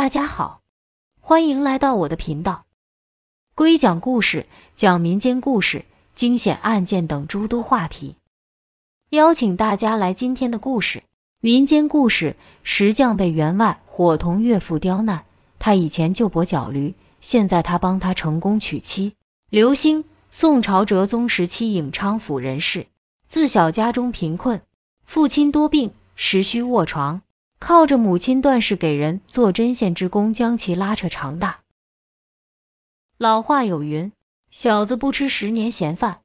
大家好，欢迎来到我的频道，归讲故事，讲民间故事、惊险案件等诸多话题。邀请大家来今天的故事：民间故事，石匠被员外伙同岳父刁难，他以前就跛脚驴，现在他帮他成功娶妻。刘星，宋朝哲宗时期颍昌府人士，自小家中贫困，父亲多病，时需卧床。靠着母亲段氏给人做针线之工，将其拉扯长大。老话有云：“小子不吃十年闲饭。”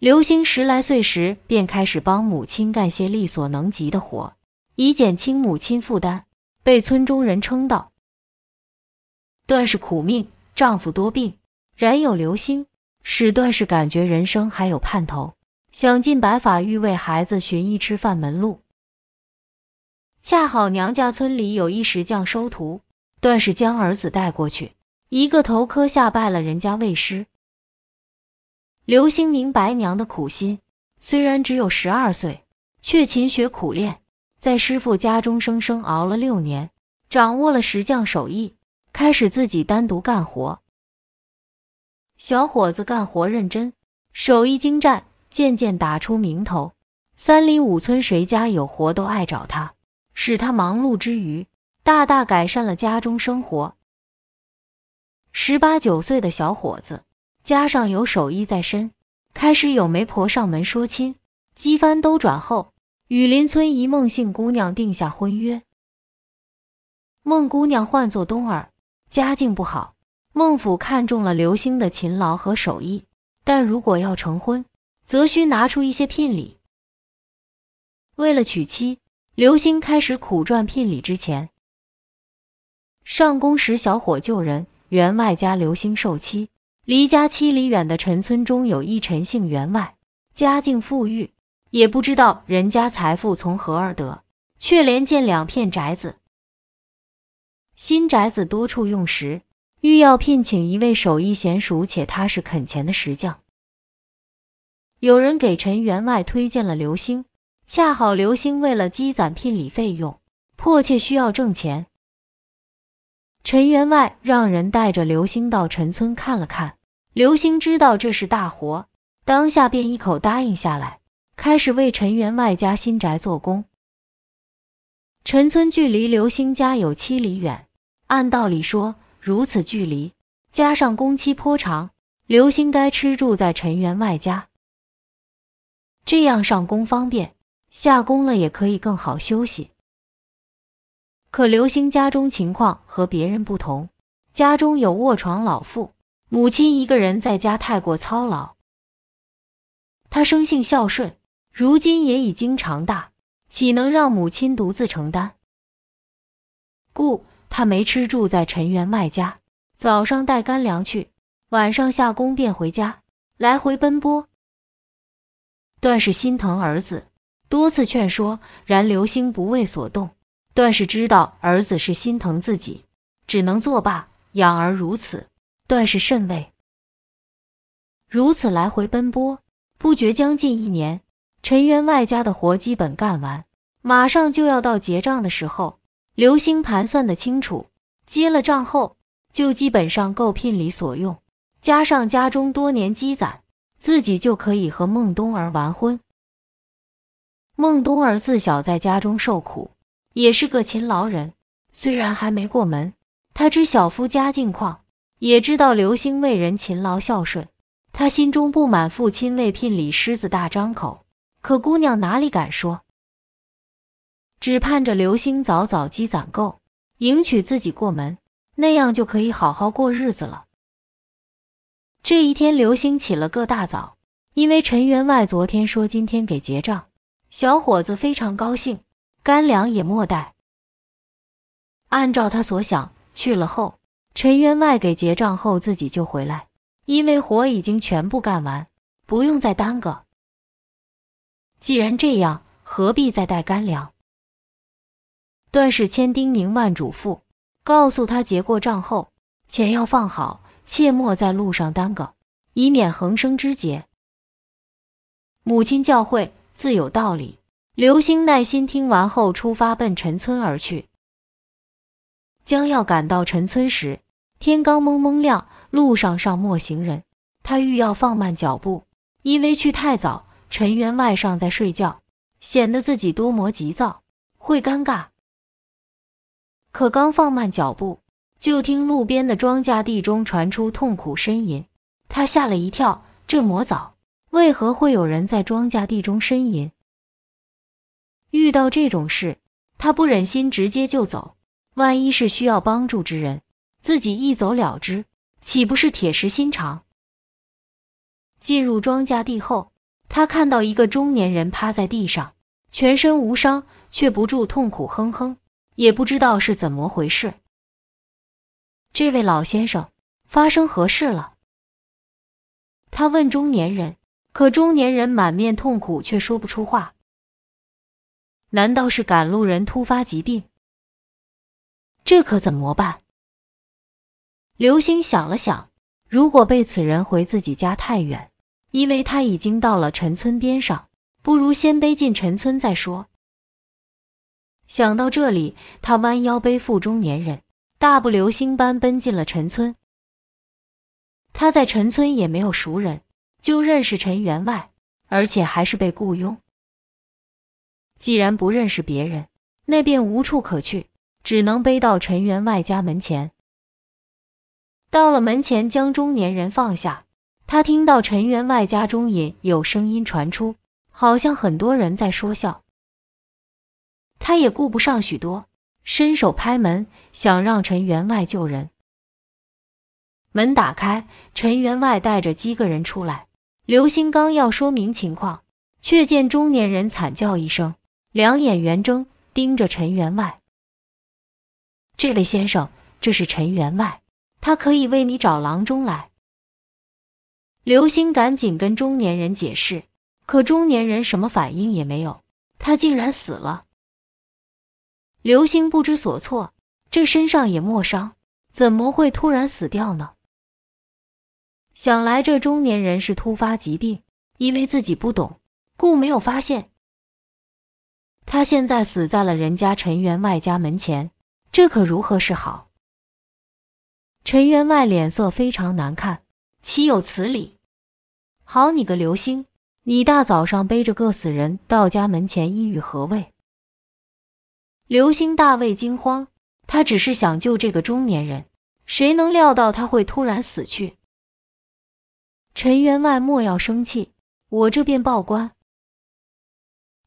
刘星十来岁时便开始帮母亲干些力所能及的活，以减轻母亲负担，被村中人称道。段氏苦命，丈夫多病，然有刘星，使段氏感觉人生还有盼头，想尽百法欲为孩子寻一吃饭门路。恰好娘家村里有一石匠收徒，断是将儿子带过去，一个头磕下拜了人家为师。刘星明白娘的苦心，虽然只有十二岁，却勤学苦练，在师傅家中生生熬了六年，掌握了石匠手艺，开始自己单独干活。小伙子干活认真，手艺精湛，渐渐打出名头，三里五村谁家有活都爱找他。使他忙碌之余，大大改善了家中生活。十八九岁的小伙子，加上有手艺在身，开始有媒婆上门说亲。几番兜转后，与邻村一孟姓姑娘定下婚约。孟姑娘唤作冬儿，家境不好。孟府看中了刘星的勤劳和手艺，但如果要成婚，则需拿出一些聘礼。为了娶妻。刘星开始苦赚聘礼之前，上工时小伙救人，员外家刘星受妻。离家七里远的陈村中有一陈姓员外，家境富裕，也不知道人家财富从何而得，却连建两片宅子。新宅子多处用石，欲要聘请一位手艺娴熟且踏实肯钱的石匠。有人给陈员外推荐了刘星。恰好刘星为了积攒聘礼费用，迫切需要挣钱。陈员外让人带着刘星到陈村看了看，刘星知道这是大活，当下便一口答应下来，开始为陈员外家新宅做工。陈村距离刘星家有七里远，按道理说，如此距离加上工期颇长，刘星该吃住在陈员外家，这样上工方便。下工了也可以更好休息，可刘星家中情况和别人不同，家中有卧床老妇，母亲一个人在家太过操劳，他生性孝顺，如今也已经长大，岂能让母亲独自承担？故他没吃住在陈员外家，早上带干粮去，晚上下工便回家，来回奔波，断是心疼儿子。多次劝说，然刘星不为所动。段氏知道儿子是心疼自己，只能作罢。养儿如此，段氏甚慰。如此来回奔波，不觉将近一年。陈员外家的活基本干完，马上就要到结账的时候。刘星盘算的清楚，结了账后，就基本上够聘礼所用，加上家中多年积攒，自己就可以和孟冬儿完婚。孟冬儿自小在家中受苦，也是个勤劳人。虽然还没过门，她知小夫家境况，也知道刘星为人勤劳孝顺。她心中不满父亲为聘礼狮子大张口，可姑娘哪里敢说？只盼着刘星早早积攒够，迎娶自己过门，那样就可以好好过日子了。这一天，刘星起了个大早，因为陈员外昨天说今天给结账。小伙子非常高兴，干粮也莫带。按照他所想，去了后陈员外给结账后自己就回来，因为活已经全部干完，不用再耽搁。既然这样，何必再带干粮？段氏千叮咛万嘱咐，告诉他结过账后钱要放好，切莫在路上耽搁，以免横生枝节。母亲教诲。自有道理。刘星耐心听完后，出发奔陈村而去。将要赶到陈村时，天刚蒙蒙亮，路上上没行人，他欲要放慢脚步，因为去太早，陈员外尚在睡觉，显得自己多么急躁，会尴尬。可刚放慢脚步，就听路边的庄稼地中传出痛苦呻吟，他吓了一跳，这么早。为何会有人在庄稼地中呻吟？遇到这种事，他不忍心直接就走，万一是需要帮助之人，自己一走了之，岂不是铁石心肠？进入庄稼地后，他看到一个中年人趴在地上，全身无伤，却不住痛苦哼哼，也不知道是怎么回事。这位老先生，发生何事了？他问中年人。可中年人满面痛苦，却说不出话。难道是赶路人突发疾病？这可怎么办？刘星想了想，如果被此人回自己家太远，因为他已经到了陈村边上，不如先背进陈村再说。想到这里，他弯腰背负中年人，大步流星般奔进了陈村。他在陈村也没有熟人。就认识陈员外，而且还是被雇佣。既然不认识别人，那便无处可去，只能背到陈员外家门前。到了门前，将中年人放下。他听到陈员外家中也有声音传出，好像很多人在说笑。他也顾不上许多，伸手拍门，想让陈员外救人。门打开，陈员外带着几个人出来。刘星刚要说明情况，却见中年人惨叫一声，两眼圆睁，盯着陈员外。这位先生，这是陈员外，他可以为你找郎中来。刘星赶紧跟中年人解释，可中年人什么反应也没有，他竟然死了。刘星不知所措，这身上也没伤，怎么会突然死掉呢？想来这中年人是突发疾病，因为自己不懂，故没有发现。他现在死在了人家陈员外家门前，这可如何是好？陈员外脸色非常难看，岂有此理！好你个刘星，你大早上背着个死人到家门前，意欲何为？刘星大为惊慌，他只是想救这个中年人，谁能料到他会突然死去？陈员外莫要生气，我这便报官。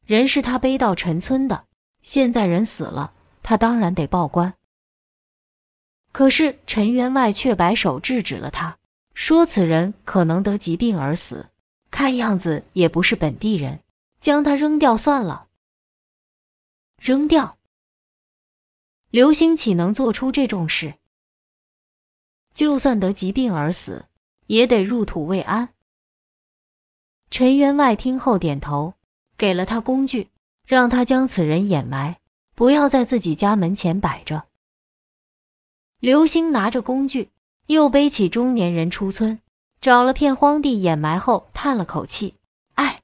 人是他背到陈村的，现在人死了，他当然得报官。可是陈员外却摆手制止了他，说此人可能得疾病而死，看样子也不是本地人，将他扔掉算了。扔掉？刘星岂能做出这种事？就算得疾病而死。也得入土为安。陈员外听后点头，给了他工具，让他将此人掩埋，不要在自己家门前摆着。刘星拿着工具，又背起中年人出村，找了片荒地掩埋后，叹了口气：“哎，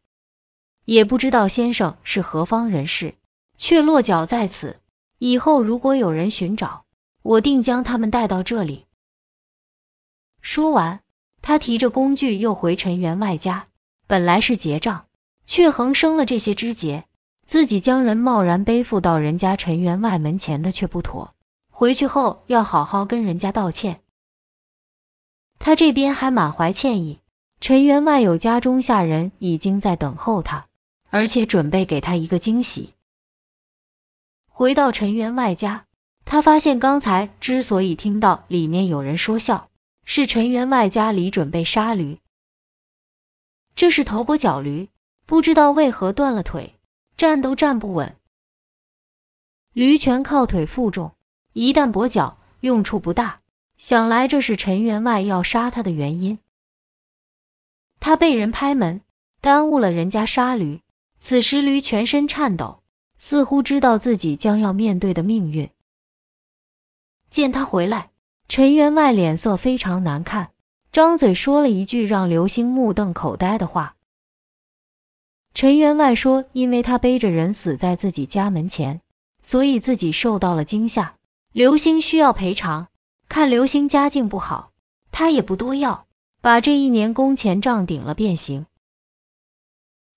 也不知道先生是何方人士，却落脚在此。以后如果有人寻找，我定将他们带到这里。”说完。他提着工具又回陈员外家，本来是结账，却横生了这些枝节，自己将人贸然背负到人家陈员外门前的却不妥，回去后要好好跟人家道歉。他这边还满怀歉意，陈员外有家中下人已经在等候他，而且准备给他一个惊喜。回到陈员外家，他发现刚才之所以听到里面有人说笑。是陈员外家里准备杀驴，这是头跛脚驴，不知道为何断了腿，站都站不稳。驴全靠腿负重，一旦跛脚，用处不大。想来这是陈员外要杀他的原因。他被人拍门，耽误了人家杀驴。此时驴全身颤抖，似乎知道自己将要面对的命运。见他回来。陈员外脸色非常难看，张嘴说了一句让刘星目瞪口呆的话。陈员外说，因为他背着人死在自己家门前，所以自己受到了惊吓，刘星需要赔偿。看刘星家境不好，他也不多要，把这一年工钱账顶了变形。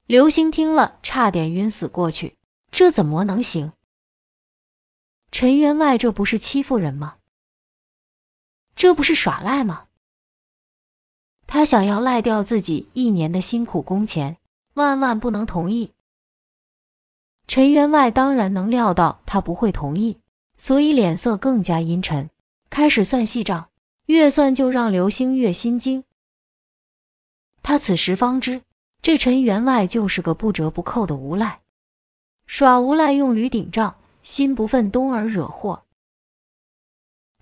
刘星听了差点晕死过去，这怎么能行？陈员外这不是欺负人吗？这不是耍赖吗？他想要赖掉自己一年的辛苦工钱，万万不能同意。陈员外当然能料到他不会同意，所以脸色更加阴沉，开始算细账。越算就让刘星越心惊。他此时方知，这陈员外就是个不折不扣的无赖，耍无赖用驴顶账，心不忿东而惹祸。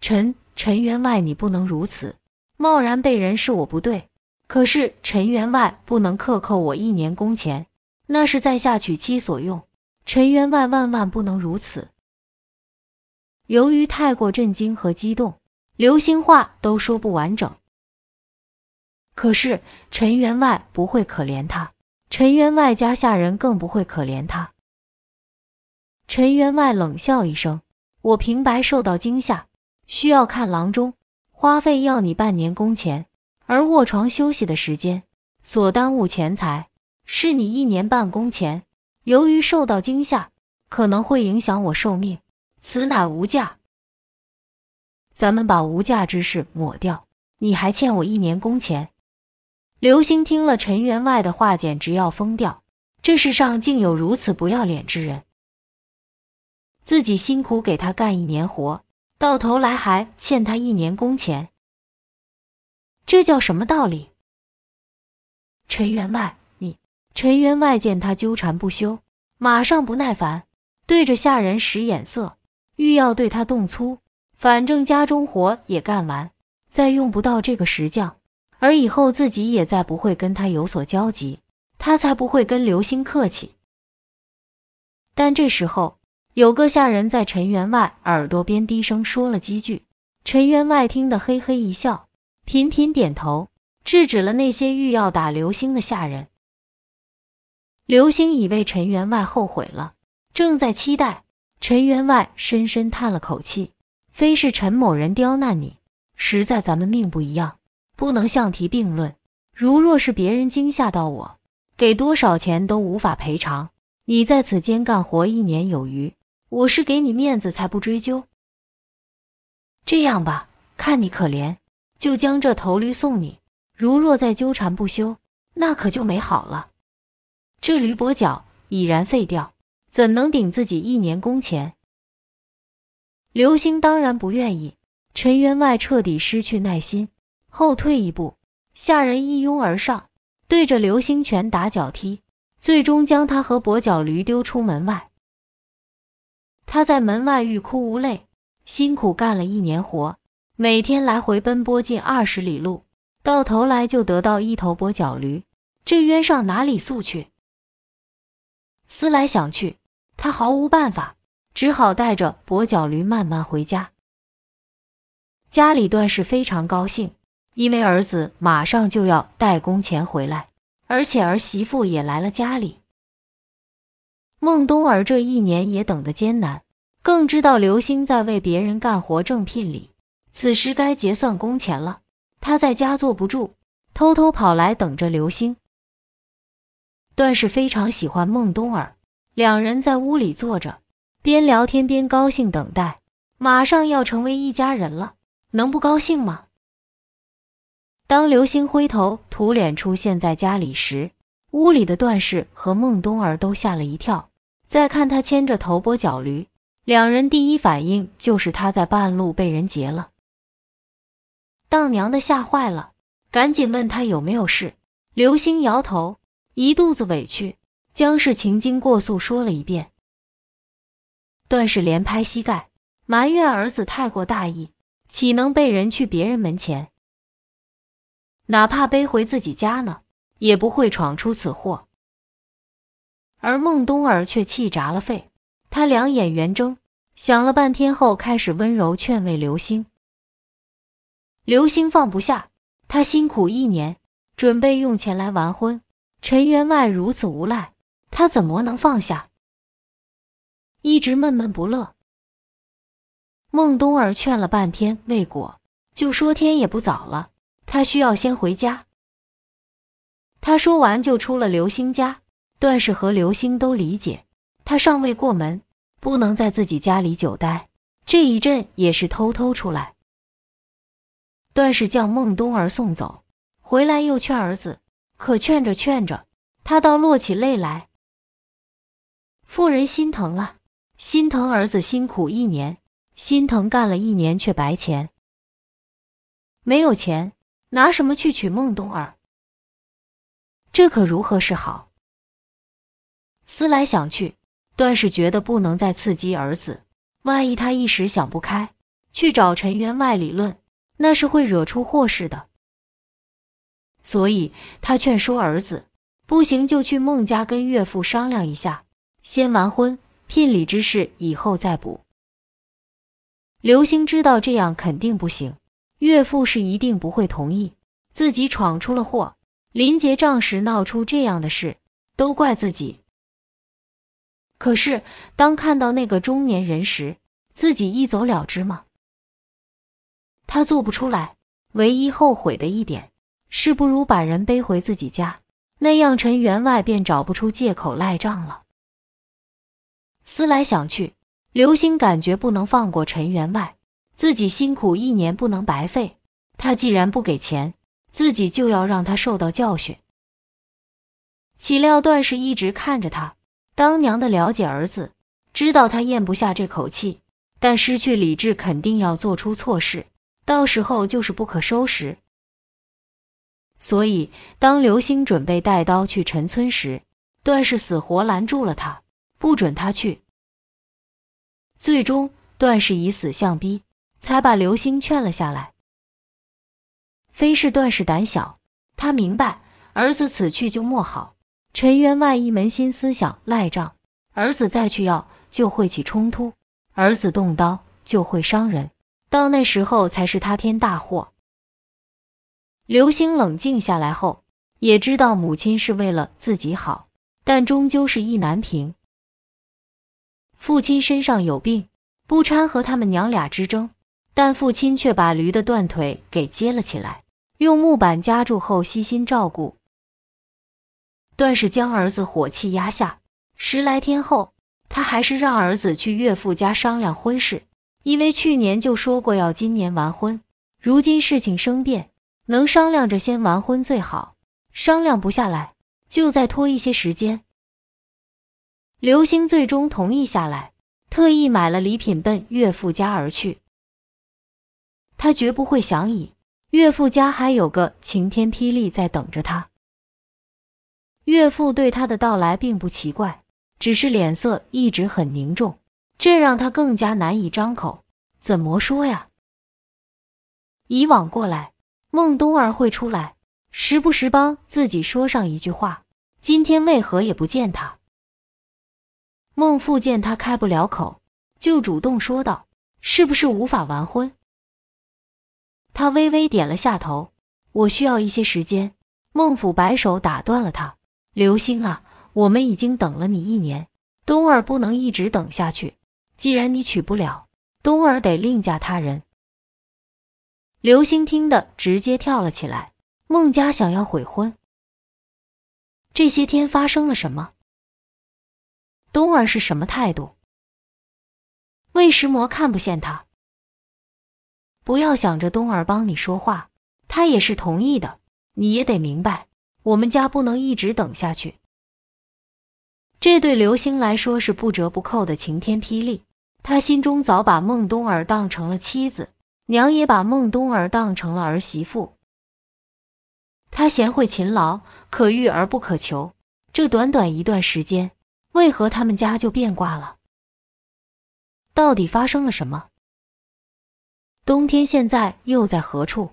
陈。陈员外，你不能如此，贸然被人是我不对。可是陈员外不能克扣我一年工钱，那是在下娶妻所用。陈员外万万不能如此。由于太过震惊和激动，刘兴话都说不完整。可是陈员外不会可怜他，陈员外家下人更不会可怜他。陈员外冷笑一声：“我平白受到惊吓。”需要看郎中，花费要你半年工钱，而卧床休息的时间所耽误钱财，是你一年半工钱。由于受到惊吓，可能会影响我寿命，此乃无价。咱们把无价之事抹掉，你还欠我一年工钱。刘星听了陈员外的话，简直要疯掉。这世上竟有如此不要脸之人，自己辛苦给他干一年活。到头来还欠他一年工钱，这叫什么道理？陈员外，你陈员外见他纠缠不休，马上不耐烦，对着下人使眼色，欲要对他动粗。反正家中活也干完，再用不到这个石匠，而以后自己也再不会跟他有所交集，他才不会跟刘星客气。但这时候。有个下人在陈员外耳朵边低声说了几句，陈员外听得嘿嘿一笑，频频点头，制止了那些欲要打刘星的下人。刘星已为陈员外后悔了，正在期待。陈员外深深叹了口气：“非是陈某人刁难你，实在咱们命不一样，不能相提并论。如若是别人惊吓到我，给多少钱都无法赔偿。你在此间干活一年有余。”我是给你面子才不追究。这样吧，看你可怜，就将这头驴送你。如若再纠缠不休，那可就没好了。这驴跛脚已然废掉，怎能顶自己一年工钱？刘星当然不愿意。陈员外彻底失去耐心，后退一步，下人一拥而上，对着刘星拳打脚踢，最终将他和跛脚驴丢出门外。他在门外欲哭无泪，辛苦干了一年活，每天来回奔波近二十里路，到头来就得到一头跛脚驴，这冤上哪里诉去？思来想去，他毫无办法，只好带着跛脚驴慢慢回家。家里段氏非常高兴，因为儿子马上就要带工钱回来，而且儿媳妇也来了家里。孟冬儿这一年也等得艰难。更知道刘星在为别人干活挣聘礼，此时该结算工钱了。他在家坐不住，偷偷跑来等着刘星。段氏非常喜欢孟冬儿，两人在屋里坐着，边聊天边高兴等待，马上要成为一家人了，能不高兴吗？当刘星灰头土脸出现在家里时，屋里的段氏和孟冬儿都吓了一跳。再看他牵着头跛脚驴。两人第一反应就是他在半路被人劫了，当娘的吓坏了，赶紧问他有没有事。刘星摇头，一肚子委屈，将事情经过诉说了一遍。段氏连拍膝盖，埋怨儿子太过大意，岂能被人去别人门前，哪怕背回自己家呢，也不会闯出此祸。而孟冬儿却气炸了肺。他两眼圆睁，想了半天后，开始温柔劝慰刘星。刘星放不下，他辛苦一年，准备用钱来完婚。陈员外如此无赖，他怎么能放下？一直闷闷不乐。孟冬儿劝了半天未果，就说天也不早了，他需要先回家。他说完就出了刘星家。段氏和刘星都理解，他尚未过门。不能在自己家里久待，这一阵也是偷偷出来。段氏将孟冬儿送走，回来又劝儿子，可劝着劝着，他倒落起泪来。妇人心疼了，心疼儿子辛苦一年，心疼干了一年却白钱，没有钱，拿什么去娶孟冬儿？这可如何是好？思来想去。段氏觉得不能再刺激儿子，万一他一时想不开去找陈员外理论，那是会惹出祸事的。所以他劝说儿子，不行就去孟家跟岳父商量一下，先完婚，聘礼之事以后再补。刘星知道这样肯定不行，岳父是一定不会同意。自己闯出了祸，临结账时闹出这样的事，都怪自己。可是，当看到那个中年人时，自己一走了之吗？他做不出来。唯一后悔的一点是，不如把人背回自己家，那样陈员外便找不出借口赖账了。思来想去，刘星感觉不能放过陈员外，自己辛苦一年不能白费。他既然不给钱，自己就要让他受到教训。岂料段氏一直看着他。当娘的了解儿子，知道他咽不下这口气，但失去理智肯定要做出错事，到时候就是不可收拾。所以，当刘星准备带刀去陈村时，段氏死活拦住了他，不准他去。最终，段氏以死相逼，才把刘星劝了下来。非是段氏胆小，他明白儿子此去就莫好。陈员外一门心思想赖账，儿子再去要就会起冲突，儿子动刀就会伤人，到那时候才是他天大祸。刘星冷静下来后，也知道母亲是为了自己好，但终究是意难平。父亲身上有病，不掺和他们娘俩之争，但父亲却把驴的断腿给接了起来，用木板夹住后，悉心照顾。断是将儿子火气压下，十来天后，他还是让儿子去岳父家商量婚事，因为去年就说过要今年完婚，如今事情生变，能商量着先完婚最好，商量不下来就再拖一些时间。刘星最终同意下来，特意买了礼品奔岳父家而去，他绝不会想以岳父家还有个晴天霹雳在等着他。岳父对他的到来并不奇怪，只是脸色一直很凝重，这让他更加难以张口。怎么说呀？以往过来，孟冬儿会出来，时不时帮自己说上一句话。今天为何也不见他？孟父见他开不了口，就主动说道：“是不是无法完婚？”他微微点了下头：“我需要一些时间。”孟府摆手打断了他。刘星啊，我们已经等了你一年，冬儿不能一直等下去。既然你娶不了，冬儿得另嫁他人。刘星听得直接跳了起来。孟家想要悔婚，这些天发生了什么？冬儿是什么态度？魏石魔看不见他，不要想着冬儿帮你说话，他也是同意的，你也得明白。我们家不能一直等下去，这对刘星来说是不折不扣的晴天霹雳。他心中早把孟冬儿当成了妻子，娘也把孟冬儿当成了儿媳妇。他贤惠勤劳，可遇而不可求。这短短一段时间，为何他们家就变卦了？到底发生了什么？冬天现在又在何处？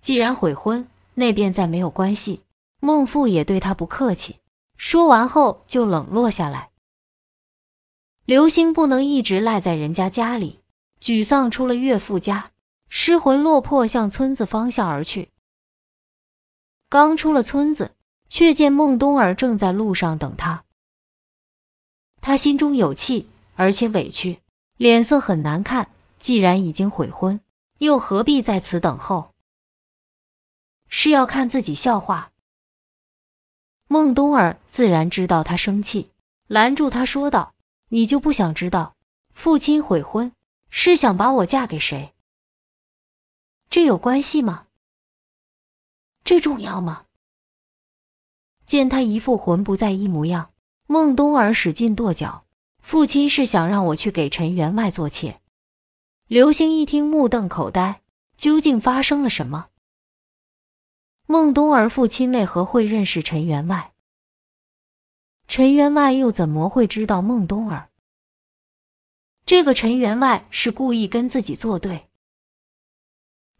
既然悔婚。那便再没有关系。孟父也对他不客气，说完后就冷落下来。刘星不能一直赖在人家家里，沮丧出了岳父家，失魂落魄向村子方向而去。刚出了村子，却见孟冬儿正在路上等他。他心中有气，而且委屈，脸色很难看。既然已经悔婚，又何必在此等候？是要看自己笑话。孟冬儿自然知道他生气，拦住他说道：“你就不想知道，父亲悔婚是想把我嫁给谁？这有关系吗？这重要吗？”见他一副魂不在意模样，孟冬儿使劲跺脚：“父亲是想让我去给陈员外做妾。”刘星一听，目瞪口呆：“究竟发生了什么？”孟冬儿父亲为何会认识陈员外？陈员外又怎么会知道孟冬儿？这个陈员外是故意跟自己作对，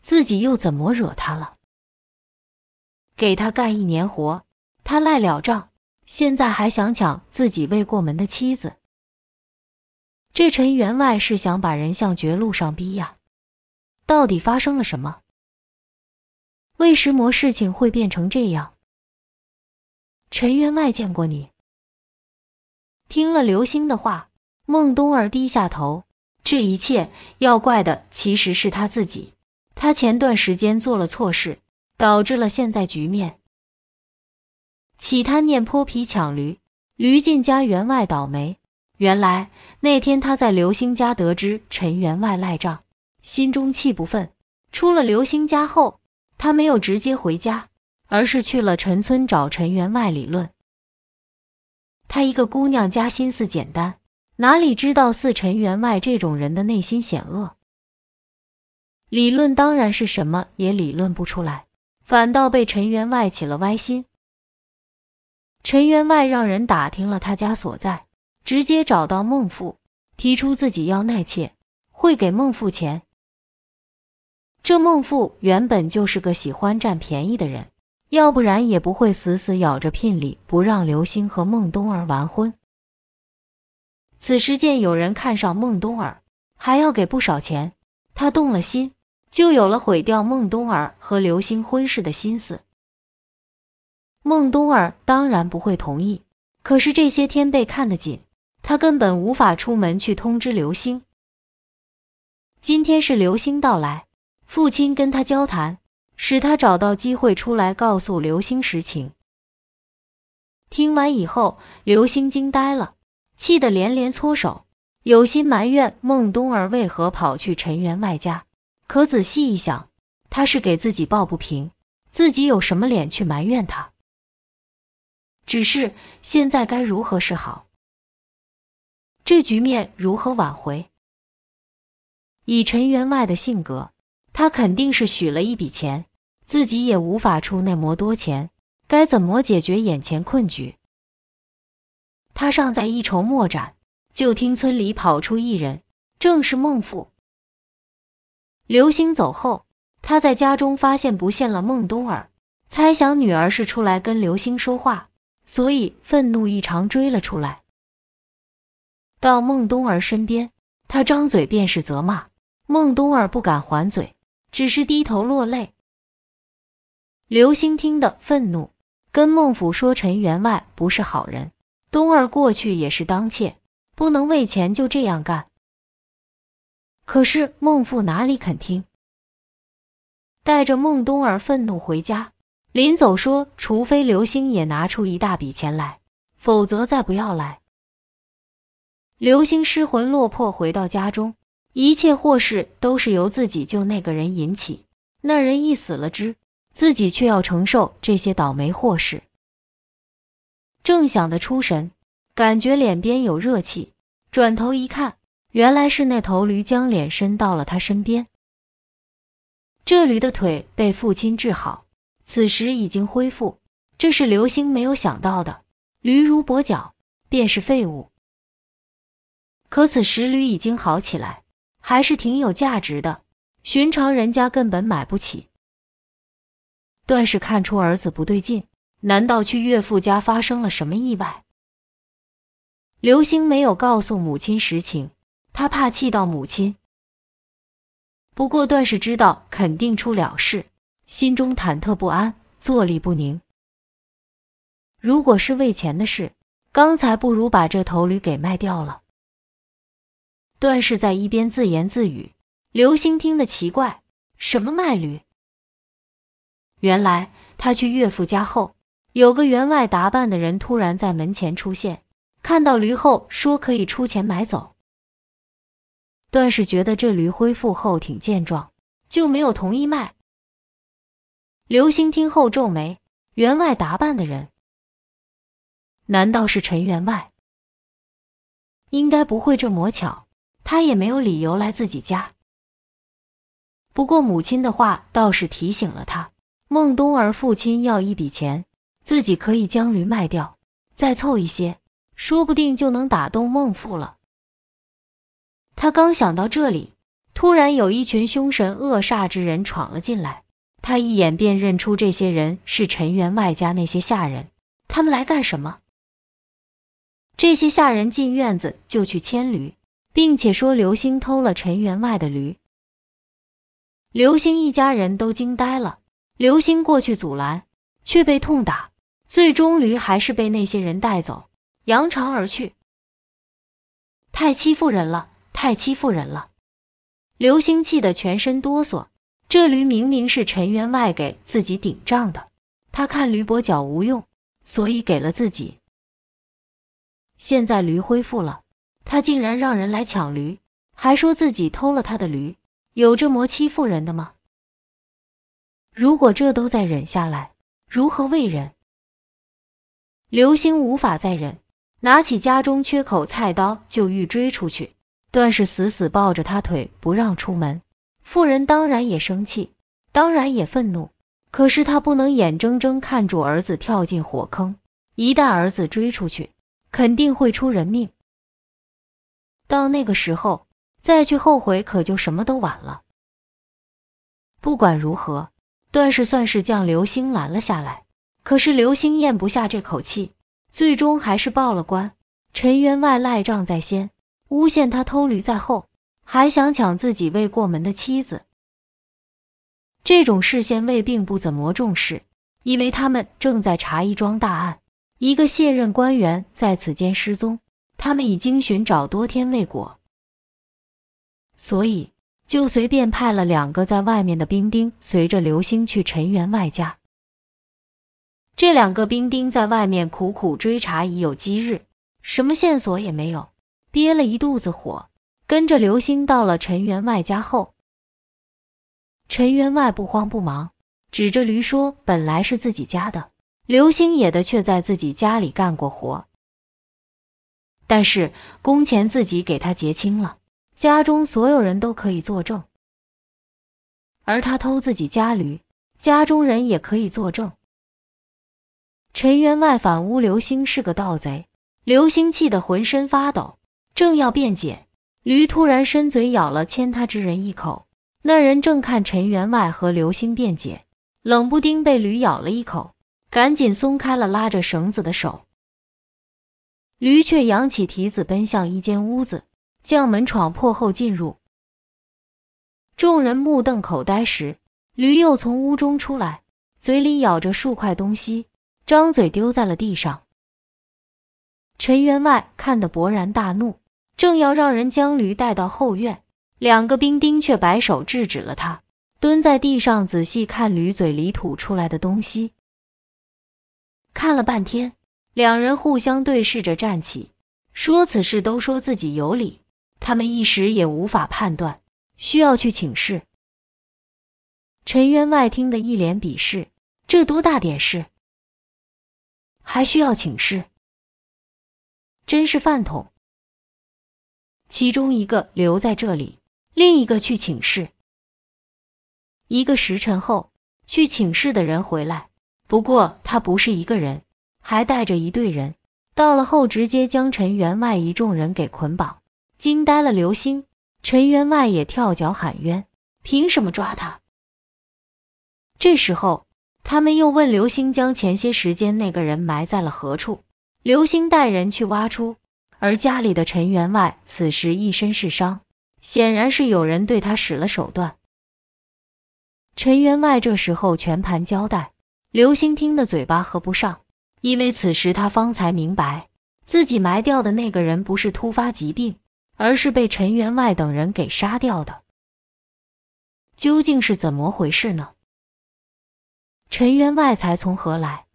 自己又怎么惹他了？给他干一年活，他赖了账，现在还想抢自己未过门的妻子？这陈员外是想把人向绝路上逼呀？到底发生了什么？为什么事情会变成这样？陈员外见过你。听了刘星的话，孟冬儿低下头。这一切要怪的其实是他自己。他前段时间做了错事，导致了现在局面。起贪念，泼皮抢驴，驴进家，员外倒霉。原来那天他在刘星家得知陈员外赖账，心中气不愤。出了刘星家后。他没有直接回家，而是去了陈村找陈员外理论。他一个姑娘家心思简单，哪里知道似陈员外这种人的内心险恶？理论当然是什么也理论不出来，反倒被陈员外起了歪心。陈员外让人打听了他家所在，直接找到孟父，提出自己要纳妾，会给孟父钱。这孟父原本就是个喜欢占便宜的人，要不然也不会死死咬着聘礼不让刘星和孟冬儿完婚。此时见有人看上孟冬儿，还要给不少钱，他动了心，就有了毁掉孟冬儿和刘星婚事的心思。孟冬儿当然不会同意，可是这些天被看得紧，他根本无法出门去通知刘星。今天是刘星到来。父亲跟他交谈，使他找到机会出来告诉刘星实情。听完以后，刘星惊呆了，气得连连搓手，有心埋怨孟冬儿为何跑去陈员外家。可仔细一想，他是给自己抱不平，自己有什么脸去埋怨他？只是现在该如何是好？这局面如何挽回？以陈员外的性格。他肯定是许了一笔钱，自己也无法出那么多钱，该怎么解决眼前困局？他尚在一筹莫展，就听村里跑出一人，正是孟父。刘星走后，他在家中发现不见了孟冬儿，猜想女儿是出来跟刘星说话，所以愤怒异常，追了出来。到孟冬儿身边，他张嘴便是责骂，孟冬儿不敢还嘴。只是低头落泪。刘星听得愤怒，跟孟府说陈员外不是好人，冬儿过去也是当妾，不能为钱就这样干。可是孟父哪里肯听，带着孟冬儿愤怒回家，临走说除非刘星也拿出一大笔钱来，否则再不要来。刘星失魂落魄回到家中。一切祸事都是由自己救那个人引起，那人一死了之，自己却要承受这些倒霉祸事。正想得出神，感觉脸边有热气，转头一看，原来是那头驴将脸伸到了他身边。这驴的腿被父亲治好，此时已经恢复，这是刘星没有想到的。驴如跛脚，便是废物，可此时驴已经好起来。还是挺有价值的，寻常人家根本买不起。段氏看出儿子不对劲，难道去岳父家发生了什么意外？刘星没有告诉母亲实情，他怕气到母亲。不过段氏知道肯定出了事，心中忐忑不安，坐立不宁。如果是为钱的事，刚才不如把这头驴给卖掉了。段氏在一边自言自语，刘星听得奇怪：“什么卖驴？”原来他去岳父家后，有个员外打扮的人突然在门前出现，看到驴后说可以出钱买走。段氏觉得这驴恢复后挺健壮，就没有同意卖。刘星听后皱眉：“员外打扮的人，难道是陈员外？应该不会这么巧。”他也没有理由来自己家。不过母亲的话倒是提醒了他，孟冬儿父亲要一笔钱，自己可以将驴卖掉，再凑一些，说不定就能打动孟父了。他刚想到这里，突然有一群凶神恶煞之人闯了进来，他一眼便认出这些人是陈员外家那些下人，他们来干什么？这些下人进院子就去牵驴。并且说刘星偷了陈员外的驴，刘星一家人都惊呆了。刘星过去阻拦，却被痛打，最终驴还是被那些人带走，扬长而去。太欺负人了！太欺负人了！刘星气得全身哆嗦。这驴明明是陈员外给自己顶账的，他看驴跛脚无用，所以给了自己。现在驴恢复了。他竟然让人来抢驴，还说自己偷了他的驴，有这么欺负人的吗？如果这都在忍下来，如何为人？刘星无法再忍，拿起家中缺口菜刀就欲追出去，段氏死死抱着他腿不让出门。妇人当然也生气，当然也愤怒，可是他不能眼睁睁看住儿子跳进火坑，一旦儿子追出去，肯定会出人命。到那个时候再去后悔，可就什么都晚了。不管如何，段氏算是将刘星拦了下来。可是刘星咽不下这口气，最终还是报了官。陈员外赖账在先，诬陷他偷驴在后，还想抢自己未过门的妻子。这种事县尉并不怎么重视，因为他们正在查一桩大案，一个卸任官员在此间失踪。他们已经寻找多天未果，所以就随便派了两个在外面的兵丁，随着刘星去陈员外家。这两个兵丁在外面苦苦追查已有几日，什么线索也没有，憋了一肚子火，跟着刘星到了陈员外家后，陈员外不慌不忙，指着驴说：“本来是自己家的，刘星也的却在自己家里干过活。”但是工钱自己给他结清了，家中所有人都可以作证。而他偷自己家驴，家中人也可以作证。陈员外反诬刘星是个盗贼，刘星气得浑身发抖，正要辩解，驴突然伸嘴咬了牵他之人一口。那人正看陈员外和刘星辩解，冷不丁被驴咬了一口，赶紧松开了拉着绳子的手。驴却扬起蹄子奔向一间屋子，将门闯破后进入。众人目瞪口呆时，驴又从屋中出来，嘴里咬着数块东西，张嘴丢在了地上。陈员外看得勃然大怒，正要让人将驴带到后院，两个兵丁却摆手制止了他，蹲在地上仔细看驴嘴里吐出来的东西，看了半天。两人互相对视着站起，说此事都说自己有理，他们一时也无法判断，需要去请示。陈员外听得一脸鄙视，这多大点事，还需要请示？真是饭桶！其中一个留在这里，另一个去请示。一个时辰后，去请示的人回来，不过他不是一个人。还带着一队人到了后，直接将陈员外一众人给捆绑，惊呆了刘星。陈员外也跳脚喊冤，凭什么抓他？这时候，他们又问刘星将前些时间那个人埋在了何处。刘星带人去挖出，而家里的陈员外此时一身是伤，显然是有人对他使了手段。陈员外这时候全盘交代，刘星听的嘴巴合不上。因为此时他方才明白，自己埋掉的那个人不是突发疾病，而是被陈员外等人给杀掉的。究竟是怎么回事呢？陈员外才从何来？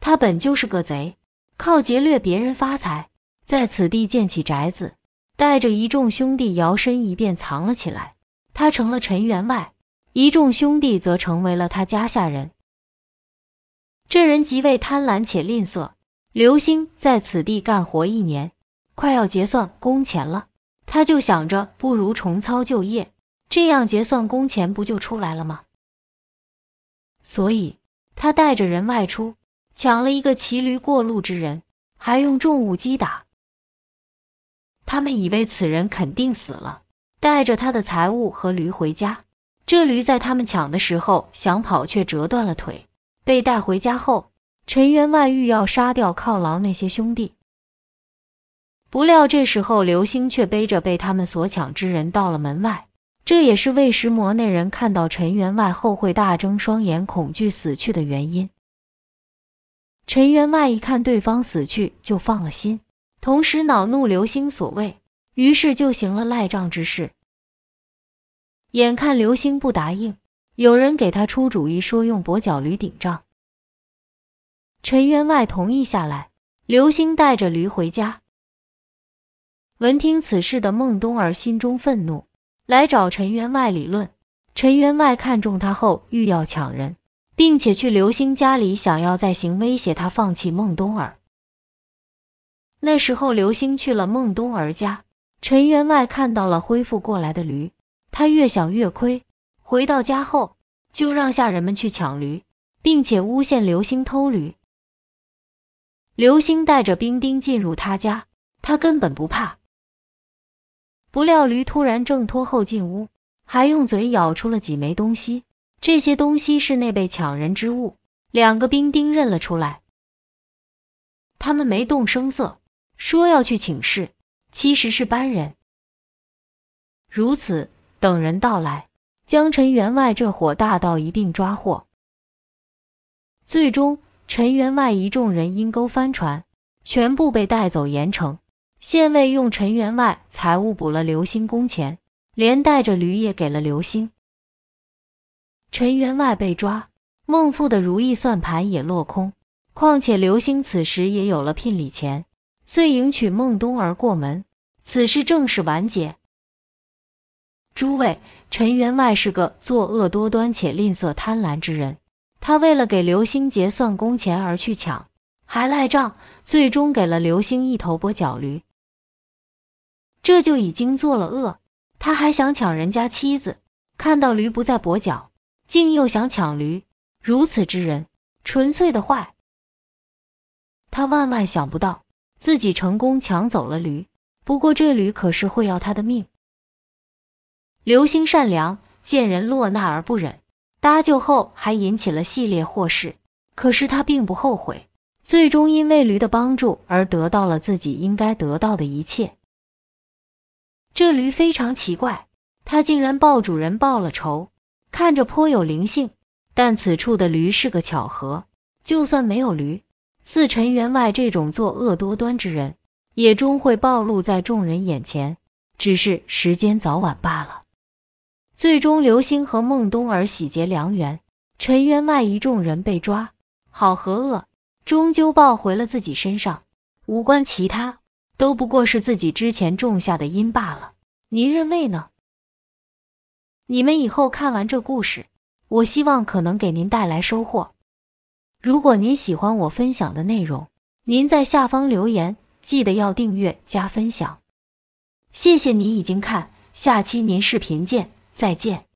他本就是个贼，靠劫掠别人发财，在此地建起宅子，带着一众兄弟摇身一变藏了起来，他成了陈员外，一众兄弟则成为了他家下人。这人极为贪婪且吝啬。刘星在此地干活一年，快要结算工钱了，他就想着不如重操旧业，这样结算工钱不就出来了吗？所以，他带着人外出，抢了一个骑驴过路之人，还用重物击打。他们以为此人肯定死了，带着他的财物和驴回家。这驴在他们抢的时候想跑，却折断了腿。被带回家后，陈员外欲要杀掉犒劳那些兄弟，不料这时候刘星却背着被他们所抢之人到了门外，这也是魏石魔那人看到陈员外后会大睁双眼恐惧死去的原因。陈员外一看对方死去，就放了心，同时恼怒刘星所为，于是就行了赖账之事。眼看刘星不答应。有人给他出主意，说用跛脚驴顶账。陈员外同意下来，刘星带着驴回家。闻听此事的孟冬儿心中愤怒，来找陈员外理论。陈员外看中他后，欲要抢人，并且去刘星家里，想要再行威胁他放弃孟冬儿。那时候，刘星去了孟冬儿家，陈员外看到了恢复过来的驴，他越想越亏。回到家后，就让下人们去抢驴，并且诬陷刘星偷驴。刘星带着兵丁进入他家，他根本不怕。不料驴突然挣脱后进屋，还用嘴咬出了几枚东西。这些东西是那被抢人之物，两个兵丁认了出来。他们没动声色，说要去请示，其实是班人。如此，等人到来。将陈员外这伙大盗一并抓获，最终陈员外一众人因勾翻船，全部被带走严惩。县尉用陈员外财物补了刘星工钱，连带着驴也给了刘星。陈员外被抓，孟父的如意算盘也落空。况且刘星此时也有了聘礼钱，遂迎娶孟冬儿过门。此事正式完结。诸位。陈员外是个作恶多端且吝啬贪婪之人，他为了给刘星杰算工钱而去抢，还赖账，最终给了刘星一头跛脚驴，这就已经做了恶，他还想抢人家妻子，看到驴不再跛脚，竟又想抢驴，如此之人，纯粹的坏。他万万想不到，自己成功抢走了驴，不过这驴可是会要他的命。刘星善良，见人落难而不忍搭救后，还引起了系列祸事。可是他并不后悔，最终因为驴的帮助而得到了自己应该得到的一切。这驴非常奇怪，它竟然报主人报了仇，看着颇有灵性。但此处的驴是个巧合，就算没有驴，似陈员外这种作恶多端之人，也终会暴露在众人眼前，只是时间早晚罢了。最终，刘星和孟冬儿喜结良缘，陈员外一众人被抓，好和恶终究报回了自己身上，无关其他，都不过是自己之前种下的因罢了。您认为呢？你们以后看完这故事，我希望可能给您带来收获。如果您喜欢我分享的内容，您在下方留言，记得要订阅加分享。谢谢你已经看，下期您视频见。再见。